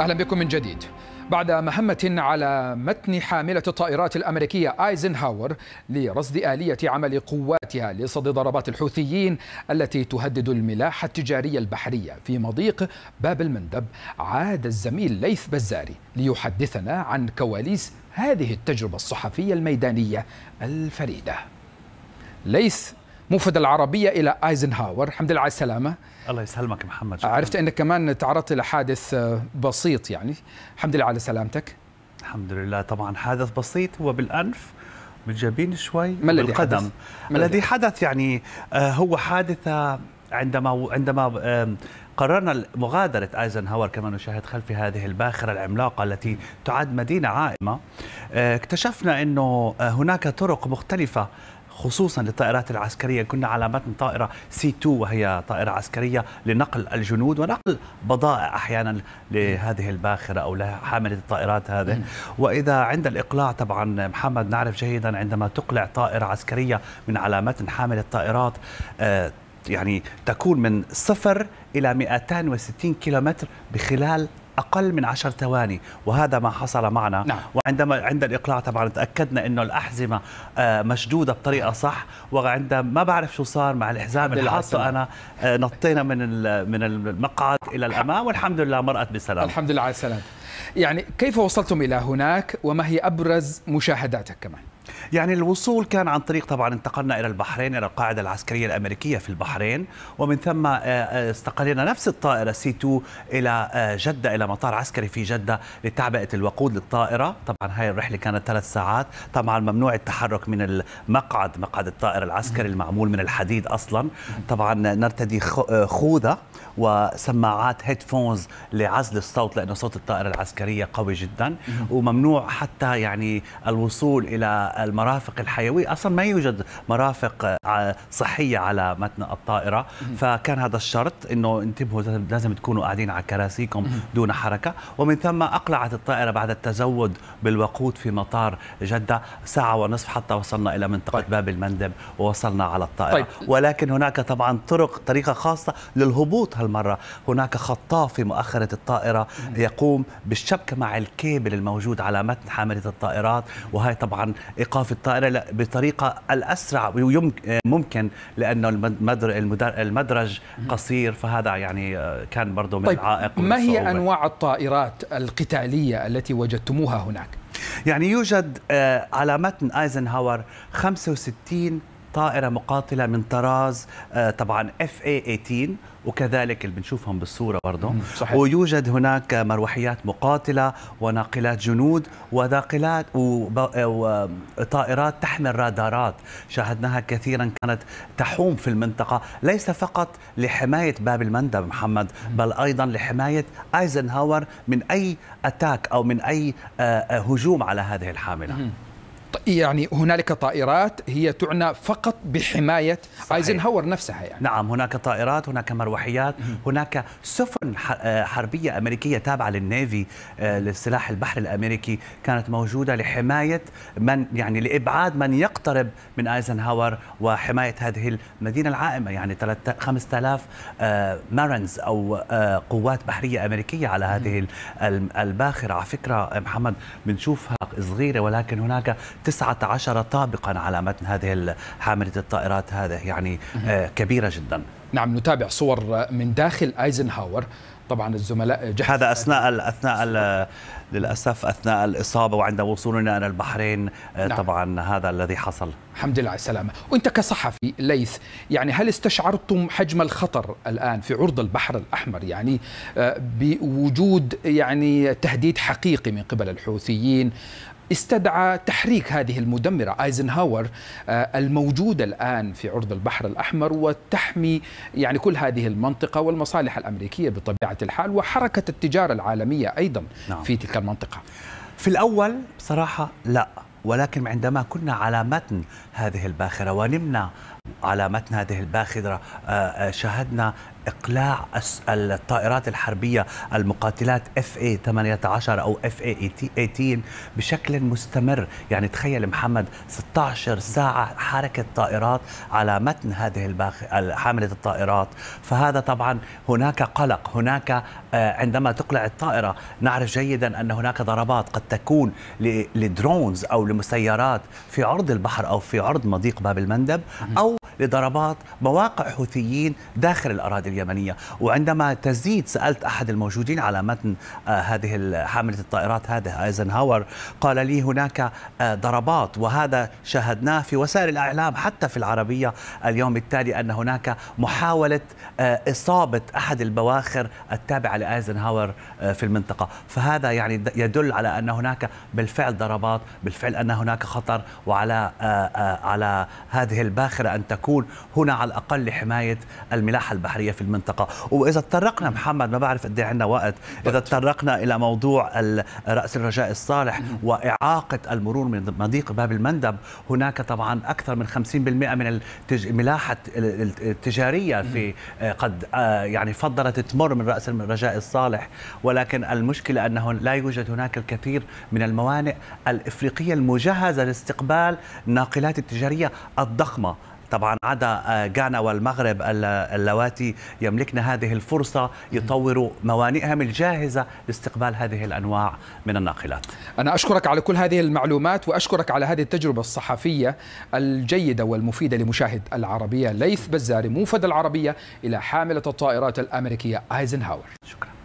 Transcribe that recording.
أهلا بكم من جديد بعد مهمة على متن حاملة الطائرات الأمريكية آيزنهاور لرصد آلية عمل قواتها لصد ضربات الحوثيين التي تهدد الملاحة التجارية البحرية في مضيق باب المندب عاد الزميل ليث بزاري ليحدثنا عن كواليس هذه التجربة الصحفية الميدانية الفريدة ليث موفد العربية إلى آيزنهاور الحمد لله على السلامة الله يسلمك محمد شكرا. عرفت أنك كمان تعرضت لحادث بسيط يعني الحمد لله على سلامتك الحمد لله طبعا حادث بسيط هو بالأنف من جبين شوي ما الذي حدث؟ ما الذي حدث يعني آه، هو حادثة عندما عندما قررنا مغادرة ايزنهاور كما نشاهد خلف هذه الباخرة العملاقة التي تعد مدينة عائمة آه، اكتشفنا أنه آه، هناك طرق مختلفة خصوصا للطائرات العسكرية كنا على متن طائرة سي 2 وهي طائرة عسكرية لنقل الجنود ونقل بضائع أحيانا لهذه الباخرة أو لحاملة الطائرات هذه وإذا عند الإقلاع طبعا محمد نعرف جيدا عندما تقلع طائرة عسكرية من على متن حامل الطائرات آه، يعني تكون من صفر إلى 260 كيلومتر بخلال اقل من 10 ثواني وهذا ما حصل معنا نعم. وعندما عند الاقلاع طبعا تاكدنا انه الاحزمه آه، مشدوده بطريقه صح وعند ما بعرف شو صار مع الحزام اللي حاطه انا آه، نطينا من من المقعد الى الامام والحمد لله مرقت بسلام الحمد لله على السلامه يعني كيف وصلتم الى هناك وما هي ابرز مشاهداتك كمان يعني الوصول كان عن طريق طبعا انتقلنا إلى البحرين إلى القاعدة العسكرية الأمريكية في البحرين ومن ثم آه، آه، استقلنا نفس الطائرة سي 2 إلى آه، جدة إلى مطار عسكري في جدة لتعبئة الوقود للطائرة طبعا هاي الرحلة كانت ثلاث ساعات طبعا ممنوع التحرك من المقعد مقعد الطائرة العسكري المعمول من الحديد أصلا طبعا نرتدي خوذة وسماعات هيدفونز لعزل الصوت لأنه صوت الطائرة العسكرية قوي جدا وممنوع حتى يعني الوصول إلى المرافق الحيويه اصلا ما يوجد مرافق آه، صحيه على متن الطائره فكان هذا الشرط انه انتبهوا لازم تكونوا قاعدين على كراسيكم دون حركه ومن ثم اقلعت الطائره بعد التزود بالوقود في مطار جده ساعه ونصف حتى وصلنا الى منطقه طيب. باب المندب ووصلنا على الطائره طيب. ولكن هناك طبعا طرق طريقه خاصه للهبوط هالمره هناك خطاف في مؤخره الطائره يقوم بالشبكه مع الكيبل الموجود على متن حامله الطائرات وهي طبعا إيقاع ايقاف الطائره بطريقه الاسرع ممكن لانه المدرج قصير فهذا يعني آه، كان برضه من طيب العائق ما هي انواع الطائرات القتاليه التي وجدتموها هناك؟ يعني يوجد آه، على متن ايزنهاور 65 طائرة مقاتلة من طراز آه، طبعا اف اي 18 وكذلك اللي بنشوفهم بالصورة برضه صحيح. ويوجد هناك مروحيات مقاتلة وناقلات جنود وذاقلات وطائرات تحمل رادارات شاهدناها كثيرا كانت تحوم في المنطقة ليس فقط لحماية باب المندب محمد بل أيضا لحماية ايزنهاور من أي أتاك أو من أي آه، آه، هجوم على هذه الحاملة يعني هنالك طائرات هي تعنى فقط بحماية صحيح. ايزنهاور نفسها يعني نعم هناك طائرات هناك مروحيات هناك سفن آه، حربية أمريكية تابعة للنيفي آه، للسلاح البحر الأمريكي كانت موجودة لحماية من يعني لإبعاد من يقترب من ايزنهاور وحماية هذه المدينة العائمة يعني 5000 آه، مارنز أو قوات بحرية أمريكية على هذه الباخرة على فكرة محمد بنشوفها صغيرة ولكن هناك 19 طابقا على متن هذه حاملة الطائرات هذه يعني آه، كبيرة جدا نعم نتابع صور من داخل ايزنهاور طبعا الزملاء هذا اثناء اثناء للاسف اثناء الاصابه وعند وصولنا الى البحرين آه، نعم. طبعا هذا الذي حصل الحمد لله على السلامه وانت كصحفي ليث يعني هل استشعرتم حجم الخطر الان في عرض البحر الاحمر يعني آه، بوجود يعني تهديد حقيقي من قبل الحوثيين استدعى تحريك هذه المدمرة ايزنهاور آه، الموجودة الآن في عرض البحر الأحمر وتحمي يعني كل هذه المنطقة والمصالح الأمريكية بطبيعة الحال وحركة التجارة العالمية أيضا نعم. في تلك المنطقة في الأول بصراحة لا ولكن عندما كنا على متن هذه الباخرة ونمنا على متن هذه الباخرة آه، آه، شاهدنا اقلاع الطائرات الحربيه المقاتلات اف اي 18 او اف اي 18 بشكل مستمر يعني تخيل محمد 16 ساعه حركه طائرات على متن هذه الباخ... حامله الطائرات فهذا طبعا هناك قلق هناك آه، عندما تقلع الطائره نعرف جيدا ان هناك ضربات قد تكون لدرونز او لمسيرات في عرض البحر او في عرض مضيق باب المندب او لضربات مواقع حوثيين داخل الأراضي اليمنية وعندما تزيد سألت أحد الموجودين على متن آه، هذه حاملة الطائرات هذه ايزنهاور قال لي هناك آه، ضربات وهذا شاهدناه في وسائل الإعلام حتى في العربية اليوم التالي أن هناك محاولة آه، إصابة أحد البواخر التابعة لأيزنهاور في المنطقة فهذا يعني يدل على أن هناك بالفعل ضربات بالفعل أن هناك خطر وعلى على هذه الباخرة أن تكون يكون هنا على الاقل لحمايه الملاحه البحريه في المنطقه واذا تطرقنا محمد ما بعرف قد إيه عندنا وقت اذا تطرقنا الى موضوع راس الرجاء الصالح واعاقه المرور من مضيق باب المندب هناك طبعا اكثر من 50% من الملاحه التجاريه في آه، قد آه، يعني فضلت تمر من راس الرجاء الصالح ولكن المشكله انه لا يوجد هناك الكثير من الموانئ الافريقيه المجهزه لاستقبال الناقلات التجاريه الضخمه طبعا عدا آه، غانا والمغرب اللواتي يملكن هذه الفرصة يطوروا موانئهم الجاهزة لاستقبال هذه الأنواع من الناقلات أنا أشكرك على كل هذه المعلومات وأشكرك على هذه التجربة الصحفية الجيدة والمفيدة لمشاهد العربية ليث بزاري موفد العربية إلى حاملة الطائرات الأمريكية آيزنهاور شكرا